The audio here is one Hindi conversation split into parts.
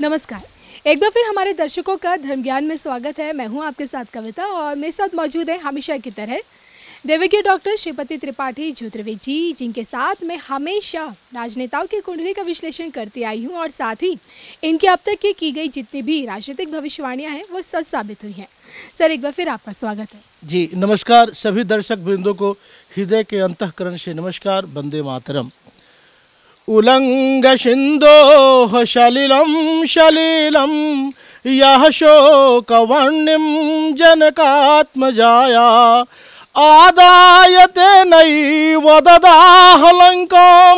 नमस्कार एक बार फिर हमारे दर्शकों का धर्म ज्ञान में स्वागत है मैं हूं आपके साथ कविता और मेरे साथ मौजूद है हमेशा की तरह देवज्ञ डॉक्टर श्रीपति त्रिपाठी ज्योतिर्वे जी जिनके साथ मैं हमेशा राजनेताओं की कुंडली का विश्लेषण करती आई हूं और साथ ही इनकी अब तक की की गई जितनी भी राजनीतिक भविष्यवाणियां हैं वो सच साबित हुई हैं सर एक बार फिर आपका स्वागत है जी नमस्कार सभी दर्शक बिंदु को हृदय के अंतकरण से नमस्कार बंदे मातरम उलंग शिंदोह शलिलम शलिलम यह शोकवर्णिम जनकात्मजाया आदायते नैव ददाहलङ्कां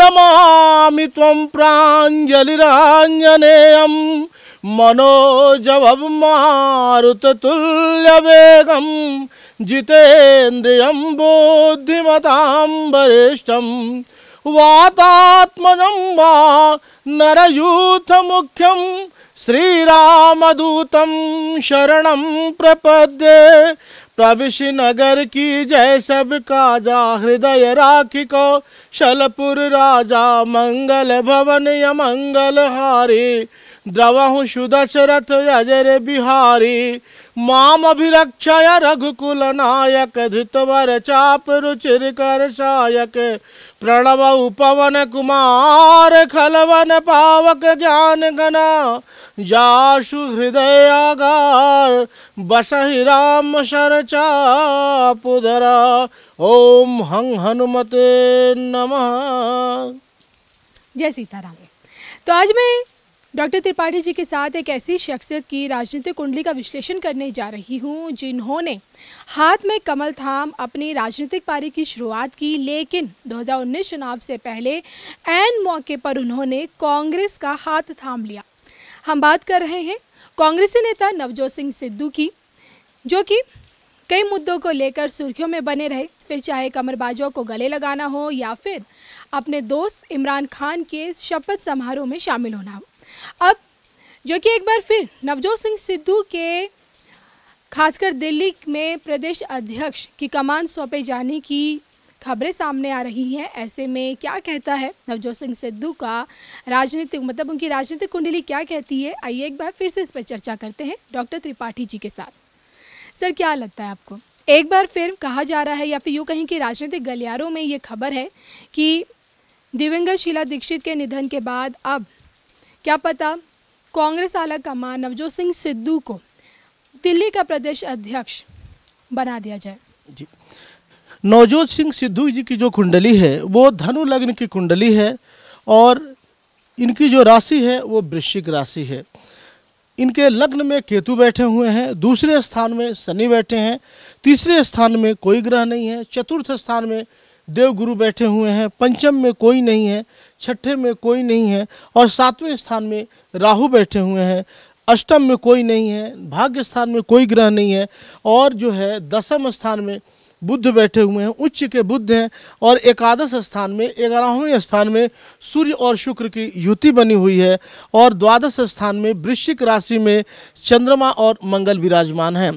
नमामि त्वं प्राञ्जलिराञ्जनेयं मनोजवं मारुततुल्यवेगं जितेन्द्रियं बुद्धिमतां वरिष्ठम् वातात्मज नरयूथ मुख्यम श्रीरामदूत शरण प्रपद्ये प्रविश नगर की जय सब काजा हृदय राखी को शलपुर राजा मंगल भवन यमंगल हारी द्रवहु सुदशरथ अजर बिहारी माम अभिरक्षय रघुकुल नायक धृतवर चाप रुचिर कर सायक प्रणव उपवन कुमार खलवन पावक ज्ञान गना जासु हृदय आगार बसहि राम शर चापुदरा ओम हंग हनुमते नमः जय सीताराम तो आज मैं डॉक्टर त्रिपाठी जी के साथ एक ऐसी शख्सियत की राजनीतिक कुंडली का विश्लेषण करने जा रही हूँ जिन्होंने हाथ में कमल थाम अपनी राजनीतिक पारी की शुरुआत की लेकिन 2019 चुनाव से पहले एन मौके पर उन्होंने कांग्रेस का हाथ थाम लिया हम बात कर रहे हैं कांग्रेसी नेता नवजोत सिंह सिद्धू की जो कि कई मुद्दों को लेकर सुर्खियों में बने रहे फिर चाहे कमरबाजों को गले लगाना हो या फिर अपने दोस्त इमरान खान के शपथ समारोह में शामिल होना हो अब जो कि एक बार फिर नवजोत सिंह सिद्धू के खासकर दिल्ली में प्रदेश अध्यक्ष की कमान सौंपे जाने की खबरें सामने आ रही हैं ऐसे में क्या कहता है नवजोत सिंह सिद्धू का राजनीतिक मतलब उनकी राजनीतिक कुंडली क्या कहती है आइए एक बार फिर से इस पर चर्चा करते हैं डॉक्टर त्रिपाठी जी के साथ सर क्या लगता है आपको एक बार फिर कहा जा रहा है या फिर यूँ कहीं कि राजनीतिक गलियारों में ये खबर है कि दिवंगत शीला दीक्षित के निधन के बाद अब क्या पता कांग्रेस आला कमान नवजोत सिंह सिद्धू को दिल्ली का प्रदेश अध्यक्ष बना दिया जाए जी नवजोत सिंह सिद्धू जी की जो कुंडली है वो धनु लग्न की कुंडली है और इनकी जो राशि है वो वृश्चिक राशि है इनके लग्न में केतु बैठे हुए हैं दूसरे स्थान में शनि बैठे हैं तीसरे स्थान में कोई ग्रह नहीं है चतुर्थ स्थान में देवगुरु बैठे हुए हैं पंचम में कोई नहीं है छठे में कोई नहीं है और सातवें स्थान में राहु बैठे हुए हैं अष्टम में कोई नहीं है भाग्य स्थान में कोई ग्रह नहीं है और जो है दसम स्थान में बुद्ध बैठे हुए हैं उच्च के बुद्ध हैं और एकादश स्थान में ग्यारहवें स्थान में सूर्य और शुक्र की युति बनी हुई है और द्वादश स्थान में वृश्चिक राशि में चंद्रमा और मंगल विराजमान हैं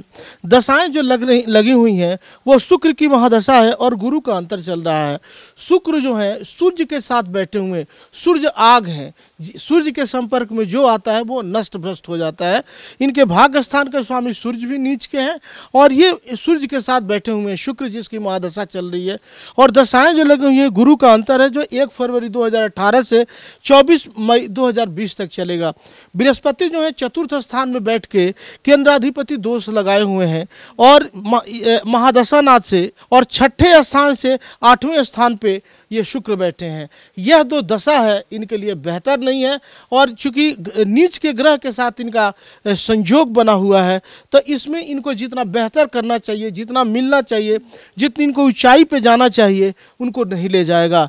दशाएं जो लग रही लगी हुई हैं वो शुक्र की महादशा है और गुरु का अंतर चल रहा है शुक्र जो है सूर्य के साथ बैठे हुए सूर्य आग हैं सूर्य के संपर्क में जो आता है वो नष्ट भ्रष्ट हो जाता है इनके भाग्य स्थान के स्वामी सूर्य भी नीच के हैं और ये सूर्य के साथ बैठे हुए हैं शुक्र जिसकी महादशा चल रही है और दशाएं जो लगी हुई हैं गुरु का अंतर है जो एक फरवरी 2018 से 24 मई 2020 तक चलेगा बृहस्पति जो है चतुर्थ स्थान में बैठ के केंद्राधिपति दोष लगाए हुए हैं और महादशानाथ से और छठे स्थान से आठवें स्थान पर ये शुक्र बैठे हैं यह दो दशा है इनके लिए बेहतर नहीं है और चूँकि नीच के ग्रह के साथ इनका संयोग बना हुआ है तो इसमें इनको जितना बेहतर करना चाहिए जितना मिलना चाहिए जितनी इनको ऊंचाई पे जाना चाहिए उनको नहीं ले जाएगा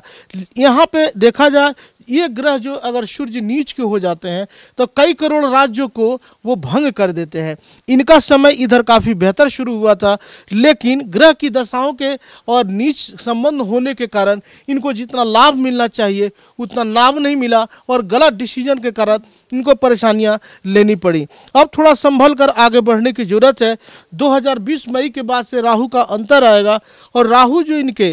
यहाँ पे देखा जाए ये ग्रह जो अगर सूर्य नीच के हो जाते हैं तो कई करोड़ राज्यों को वो भंग कर देते हैं इनका समय इधर काफ़ी बेहतर शुरू हुआ था लेकिन ग्रह की दशाओं के और नीच संबंध होने के कारण इनको जितना लाभ मिलना चाहिए उतना लाभ नहीं मिला और गलत डिसीजन के कारण इनको परेशानियां लेनी पड़ी अब थोड़ा संभल कर आगे बढ़ने की ज़रूरत है 2020 मई के बाद से राहु का अंतर आएगा और राहु जो इनके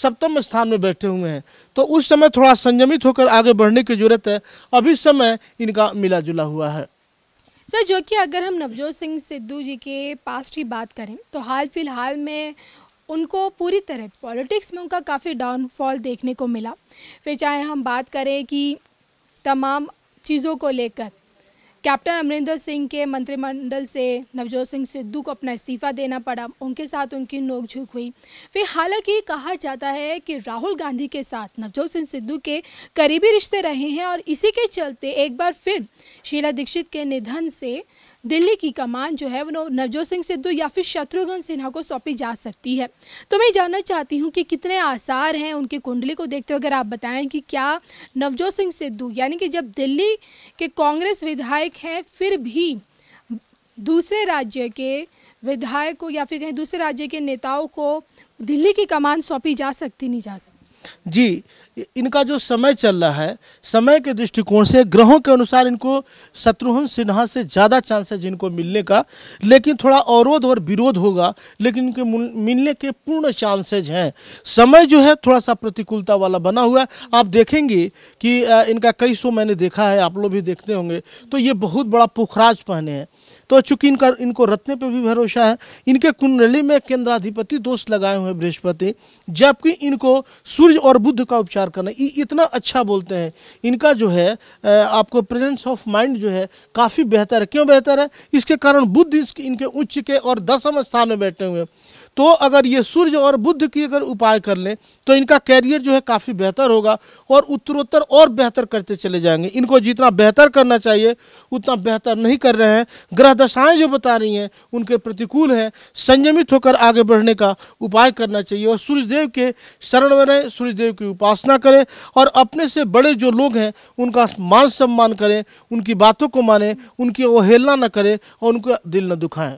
सप्तम स्थान में बैठे हुए हैं तो उस समय थोड़ा संयमित होकर आगे बढ़ने की ज़रूरत है अभी समय इनका मिला जुला हुआ है सर जो कि अगर हम नवजोत सिंह सिद्धू जी के पास की बात करें तो हाल फिलहाल में उनको पूरी तरह पॉलिटिक्स में उनका काफ़ी डाउनफॉल देखने को मिला फिर चाहे हम बात करें कि तमाम चीज़ों को लेकर कैप्टन अमरिंदर सिंह के मंत्रिमंडल से नवजोत सिंह सिद्धू को अपना इस्तीफा देना पड़ा उनके साथ उनकी नोकझोंक हुई फिर हालांकि कहा जाता है कि राहुल गांधी के साथ नवजोत सिंह सिद्धू के करीबी रिश्ते रहे हैं और इसी के चलते एक बार फिर शीला दीक्षित के निधन से दिल्ली की कमान जो है वो नवजोत सिंह सिद्धू या फिर शत्रुघ्न सिन्हा को सौंपी जा सकती है तो मैं जानना चाहती हूँ कि कितने आसार हैं उनकी कुंडली को देखते हुए अगर आप बताएं कि क्या नवजोत सिंह सिद्धू यानी कि जब दिल्ली के कांग्रेस विधायक हैं फिर भी दूसरे राज्य के विधायक को या फिर कहीं दूसरे राज्य के नेताओं को दिल्ली की कमान सौंपी जा सकती नहीं जा सकती जी इनका जो समय चल रहा है समय के दृष्टिकोण से ग्रहों के अनुसार इनको शत्रुघ्न सिन्हा से ज़्यादा चांस है जिनको मिलने का लेकिन थोड़ा अवरोध और विरोध होगा लेकिन इनके मिलने के पूर्ण चांसेज हैं समय जो है थोड़ा सा प्रतिकूलता वाला बना हुआ है आप देखेंगे कि इनका कई शो मैंने देखा है आप लोग भी देखते होंगे तो ये बहुत बड़ा पुखराज पहने हैं तो चूंकि इनका इनको रत्ने पर भी भरोसा है इनके कुंडली में केंद्राधिपति दोष लगाए हुए बृहस्पति जबकि इनको सूर्य और बुद्ध का उपचार करना ये इतना अच्छा बोलते हैं इनका जो है आपको प्रेजेंस ऑफ माइंड जो है काफ़ी बेहतर है क्यों बेहतर है इसके कारण बुद्ध इनके उच्च के और दसम स्थान में बैठे हुए हैं तो अगर ये सूर्य और बुद्ध की अगर उपाय कर लें तो इनका कैरियर जो है काफ़ी बेहतर होगा और उत्तरोत्तर और बेहतर करते चले जाएंगे इनको जितना बेहतर करना चाहिए उतना बेहतर नहीं कर रहे हैं ग्रह दशाएँ जो बता रही हैं उनके प्रतिकूल हैं संयमित होकर आगे बढ़ने का उपाय करना चाहिए और सूर्यदेव के शरण में रहें सूर्यदेव की उपासना करें और अपने से बड़े जो लोग हैं उनका मान सम्मान करें उनकी बातों को माने उनकी अवहेलना न करें और उनका दिल न दुखाएं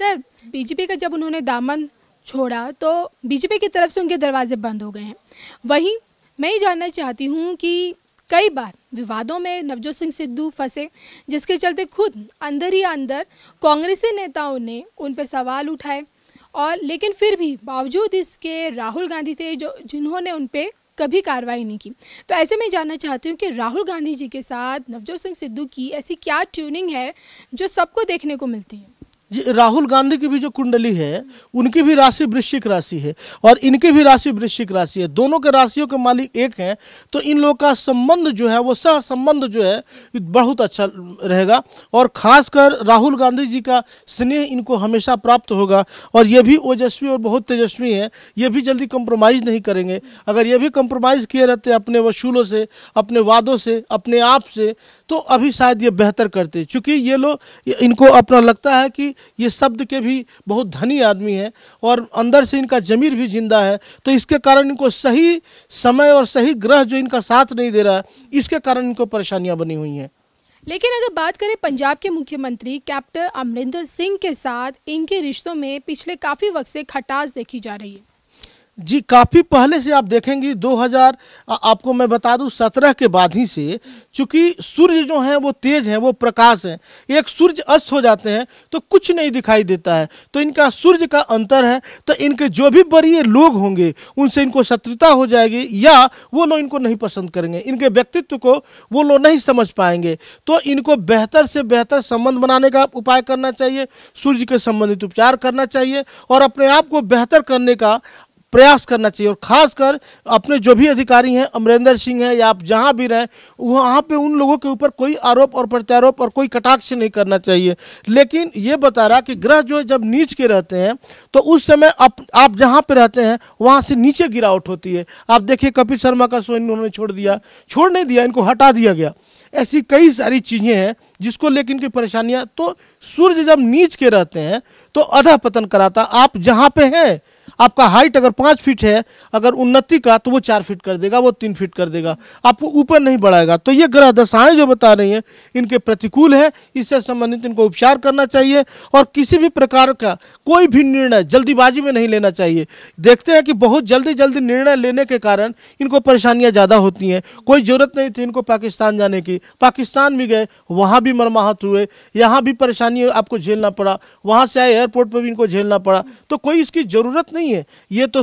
सर बीजेपी का जब उन्होंने दामन छोड़ा तो बीजेपी की तरफ से उनके दरवाजे बंद हो गए हैं वहीं मैं ये जानना चाहती हूँ कि कई बार विवादों में नवजोत सिंह सिद्धू फंसे जिसके चलते खुद अंदर ही अंदर कांग्रेसी नेताओं ने उन पर सवाल उठाए और लेकिन फिर भी बावजूद इसके राहुल गांधी थे जो जिन्होंने उन पर कभी कार्रवाई नहीं की तो ऐसे में जानना चाहती हूँ कि राहुल गांधी जी के साथ नवजोत सिंह सिद्धू की ऐसी क्या ट्यूनिंग है जो सबको देखने को मिलती है राहुल गांधी की भी जो कुंडली है उनकी भी राशि वृश्चिक राशि है और इनकी भी राशि वृश्चिक राशि है दोनों के राशियों के मालिक एक हैं तो इन लोग का संबंध जो है वो सह संबंध जो है बहुत अच्छा रहेगा और खासकर राहुल गांधी जी का स्नेह इनको हमेशा प्राप्त होगा और ये भी ओजस्वी और बहुत तेजस्वी हैं ये भी जल्दी कंप्रोमाइज़ नहीं करेंगे अगर ये भी कंप्रोमाइज़ किए रहते अपने वसूलों से अपने वादों से अपने आप से तो अभी शायद ये बेहतर करते चूँकि ये लोग इनको अपना लगता है कि ये शब्द के भी बहुत धनी आदमी हैं और अंदर से इनका ज़मीर भी जिंदा है तो इसके कारण इनको सही समय और सही ग्रह जो इनका साथ नहीं दे रहा है इसके कारण इनको परेशानियाँ बनी हुई हैं लेकिन अगर बात करें पंजाब के मुख्यमंत्री कैप्टन अमरिंदर सिंह के साथ इनके रिश्तों में पिछले काफ़ी वक्त से खटास देखी जा रही है जी काफ़ी पहले से आप देखेंगी 2000 आपको मैं बता दूं सत्रह के बाद ही से चूँकि सूर्य जो हैं वो तेज हैं वो प्रकाश हैं एक सूर्य अस्त हो जाते हैं तो कुछ नहीं दिखाई देता है तो इनका सूर्य का अंतर है तो इनके जो भी बड़ी लोग होंगे उनसे इनको शत्रुता हो जाएगी या वो लोग इनको नहीं पसंद करेंगे इनके व्यक्तित्व को वो लोग नहीं समझ पाएंगे तो इनको बेहतर से बेहतर संबंध बनाने का उपाय करना चाहिए सूर्य के संबंधित उपचार करना चाहिए और अपने आप को बेहतर करने का प्रयास करना चाहिए और खासकर अपने जो भी अधिकारी हैं अमरेंद्र सिंह हैं या आप जहां भी रहें वहां पे उन लोगों के ऊपर कोई आरोप और प्रत्यारोप और कोई कटाक्ष नहीं करना चाहिए लेकिन ये बता रहा कि ग्रह जो है जब नीच के रहते हैं तो उस समय आप आप जहाँ पे रहते हैं वहाँ से नीचे गिरावट होती है आप देखिए कपिल शर्मा का शो इन्होंने छोड़ दिया छोड़ नहीं दिया इनको हटा दिया गया ऐसी कई सारी चीज़ें हैं जिसको लेकिन की परेशानियाँ तो सूर्य जब नीच के रहते हैं तो अधा पतन कराता आप जहाँ पे हैं आपका हाइट अगर पाँच फीट है अगर उन्नति का तो वो चार फीट कर देगा वो तीन फीट कर देगा आपको ऊपर नहीं बढ़ाएगा तो ये ग्रह दशाएँ जो बता रही हैं इनके प्रतिकूल है इससे संबंधित इनको उपचार करना चाहिए और किसी भी प्रकार का कोई भी निर्णय जल्दीबाजी में नहीं लेना चाहिए देखते हैं कि बहुत जल्दी जल्दी निर्णय लेने के कारण इनको परेशानियाँ ज़्यादा होती हैं कोई ज़रूरत नहीं थी इनको पाकिस्तान जाने की पाकिस्तान भी गए वहाँ भी मरमाहत हुए यहाँ भी परेशानी आपको झेलना पड़ा वहाँ से आए एयरपोर्ट पर भी इनको झेलना पड़ा तो कोई इसकी ज़रूरत नहीं नहीं है ये तो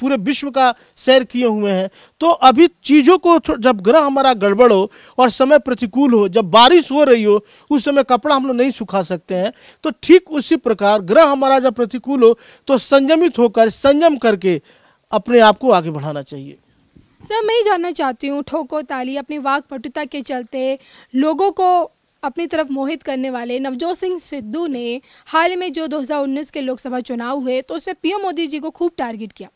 पूरे विश्व का सैर किए हुए हैं तो अभी चीज़ों को जब ग्रह हमारा गड़बड़ हो और समय प्रतिकूल हो जब बारिश हो रही हो उस समय कपड़ा हम लोग नहीं सुखा सकते हैं तो ठीक उसी प्रकार ग्रह हमारा जब प्रतिकूल हो तो संयमित होकर संयम करके अपने आप को आगे बढ़ाना चाहिए सर मैं जानना चाहती हूँ ठोको ताली अपनी वाक पटुता के चलते लोगों को अपनी तरफ मोहित करने वाले नवजोत सिंह सिद्धू ने हाल में जो 2019 के लोकसभा चुनाव हुए तो उसमें पीएम मोदी जी को खूब टारगेट किया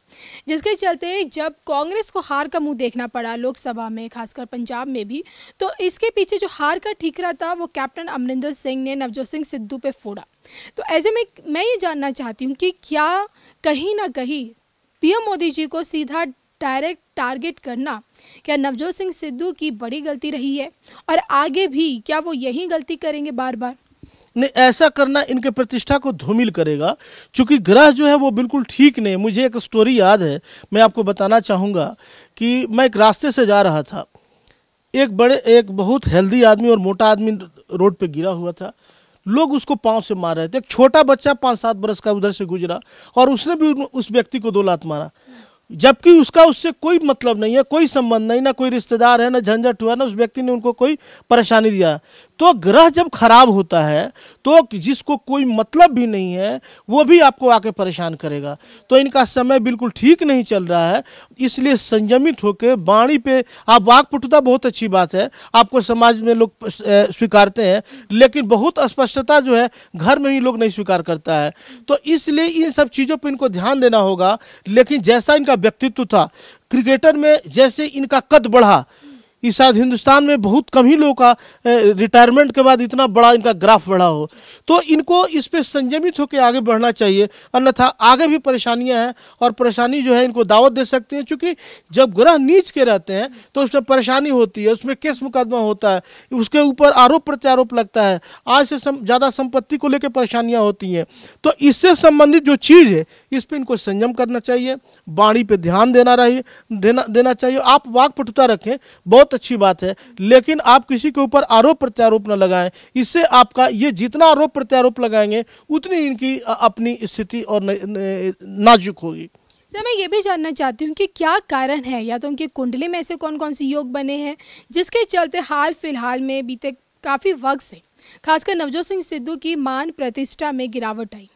जिसके चलते जब कांग्रेस को हार का मुंह देखना पड़ा लोकसभा में खासकर पंजाब में भी तो इसके पीछे जो हार का ठीकरा था वो कैप्टन अमरिंदर सिंह ने नवजोत सिंह सिद्धू पे फोड़ा तो ऐसे में मैं ये जानना चाहती हूँ कि क्या कहीं ना कहीं पीएम मोदी जी को सीधा डायरेक्ट टारगेट करना क्या नवजोत सिंह सिद्धू की बड़ी गलती रही है और आगे भी क्या वो यही गलती करेंगे बार बार नहीं ऐसा करना इनके प्रतिष्ठा को धूमिल करेगा क्योंकि ग्रह जो है वो बिल्कुल ठीक नहीं मुझे एक स्टोरी याद है मैं आपको बताना चाहूँगा कि मैं एक रास्ते से जा रहा था एक बड़े एक बहुत हेल्दी आदमी और मोटा आदमी रोड पे गिरा हुआ था लोग उसको पाँव से मार रहे थे एक छोटा बच्चा पाँच सात बरस का उधर से गुजरा और उसने भी उस व्यक्ति को दो लात मारा जबकि उसका उससे कोई मतलब नहीं है कोई संबंध नहीं ना कोई रिश्तेदार है ना झंझट हुआ ना उस व्यक्ति ने उनको कोई परेशानी दिया तो ग्रह जब खराब होता है तो जिसको कोई मतलब भी नहीं है वो भी आपको आके परेशान करेगा तो इनका समय बिल्कुल ठीक नहीं चल रहा है इसलिए संयमित होकर वाणी पे आप वाकपटुता बहुत अच्छी बात है आपको समाज में लोग स्वीकारते हैं लेकिन बहुत स्पष्टता जो है घर में ही लोग नहीं स्वीकार करता है तो इसलिए इन सब चीज़ों पर इनको ध्यान देना होगा लेकिन जैसा इनका व्यक्तित्व था क्रिकेटर में जैसे इनका कद बढ़ा इस शायद हिंदुस्तान में बहुत कम ही लोगों का रिटायरमेंट के बाद इतना बड़ा इनका ग्राफ बढ़ा हो तो इनको इस पर संयमित होकर आगे बढ़ना चाहिए अन्यथा आगे भी परेशानियां हैं और परेशानी जो है इनको दावत दे सकती है चूँकि जब ग्रह नीच के रहते हैं तो उसमें परेशानी होती है उसमें केस मुकदमा होता है उसके ऊपर आरोप प्रत्यारोप लगता है आज से सम, ज़्यादा संपत्ति को लेकर परेशानियाँ होती हैं तो इससे संबंधित जो चीज़ है इस पर इनको संयम करना चाहिए वाणी पर ध्यान देना रही देना देना चाहिए आप वाक पटुता रखें बहुत अच्छी बात है लेकिन आप किसी के ऊपर आरोप प्रत्यारोप न लगाएं इससे आपका ये जितना आरोप प्रत्यारोप लगाएंगे उतनी इनकी अपनी स्थिति और नाजुक होगी सर मैं ये भी जानना चाहती हूँ कि क्या कारण है या तो उनकी कुंडली में ऐसे कौन कौन से योग बने हैं जिसके चलते हाल फिलहाल में बीते काफ़ी वक्त से खासकर नवजोत सिंह सिद्धू की मान प्रतिष्ठा में गिरावट आई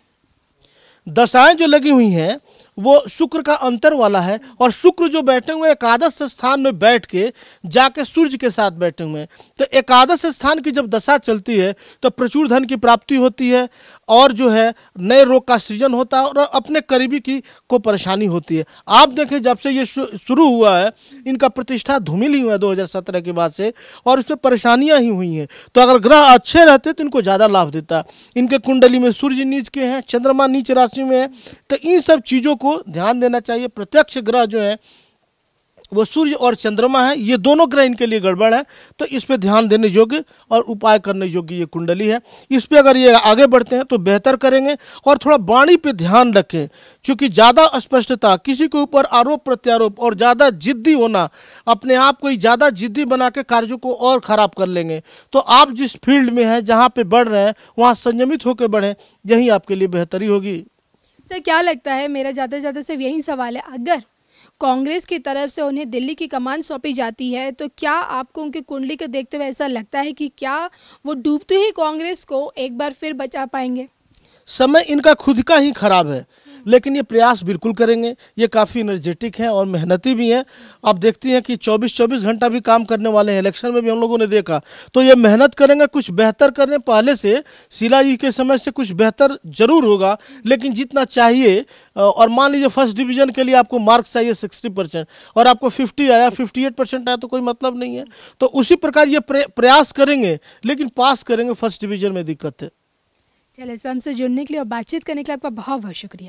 दशाएं जो लगी हुई हैं वो शुक्र का अंतर वाला है और शुक्र जो बैठे हुए एकादश स्थान में बैठ के जाके सूर्य के साथ बैठे हुए हैं तो एकादश स्थान की जब दशा चलती है तो प्रचुर धन की प्राप्ति होती है और जो है नए रोग का सृजन होता है और अपने करीबी की को परेशानी होती है आप देखें जब से ये शुरू हुआ है इनका प्रतिष्ठा धूमिल ही हुआ है 2017 के बाद से और इसमें परेशानियाँ ही हुई हैं तो अगर ग्रह अच्छे रहते तो इनको ज़्यादा लाभ देता इनके कुंडली में सूर्य नीच के हैं चंद्रमा नीच राशि में है तो इन सब चीज़ों को को ध्यान देना चाहिए प्रत्यक्ष ग्रह जो है वो सूर्य और चंद्रमा है ये दोनों ग्रह इनके लिए गड़बड़ है तो इस पर ध्यान देने योग्य और उपाय करने योग्य ये कुंडली है इस पर अगर ये आगे बढ़ते हैं तो बेहतर करेंगे और थोड़ा वाणी पे ध्यान रखें क्योंकि ज़्यादा स्पष्टता किसी के ऊपर आरोप प्रत्यारोप और ज़्यादा जिद्दी होना अपने आप को ज़्यादा जिद्दी बना के कार्यों को और ख़राब कर लेंगे तो आप जिस फील्ड में हैं जहाँ पर बढ़ रहे हैं वहाँ संयमित होकर बढ़ें यही आपके लिए बेहतरी होगी सर क्या लगता है मेरा ज़्यादा से ज़्यादा सिर्फ यही सवाल है अगर कांग्रेस की तरफ से उन्हें दिल्ली की कमान सौंपी जाती है तो क्या आपको उनकी कुंडली को देखते हुए ऐसा लगता है कि क्या वो डूबते ही कांग्रेस को एक बार फिर बचा पाएंगे समय इनका खुद का ही खराब है लेकिन ये प्रयास बिल्कुल करेंगे ये काफ़ी एनर्जेटिक हैं और मेहनती भी हैं आप देखती हैं कि 24-24 घंटा भी काम करने वाले हैं इलेक्शन में भी हम लोगों ने देखा तो ये मेहनत करेंगे कुछ बेहतर करने पहले से शिला जी के समय से कुछ बेहतर जरूर होगा लेकिन जितना चाहिए और मान लीजिए फर्स्ट डिवीजन के लिए आपको मार्क्स चाहिए सिक्सटी परसेंट और आपको फिफ्टी आया फिफ्टी एट परसेंट आया तो कोई मतलब नहीं है तो उसी प्रकार ये प्रयास करेंगे लेकिन पास करेंगे फर्स्ट डिवीजन में दिक्कत है चलिए हमसे जुड़ने के लिए और बातचीत करने के लिए आपका बहुत बहुत शुक्रिया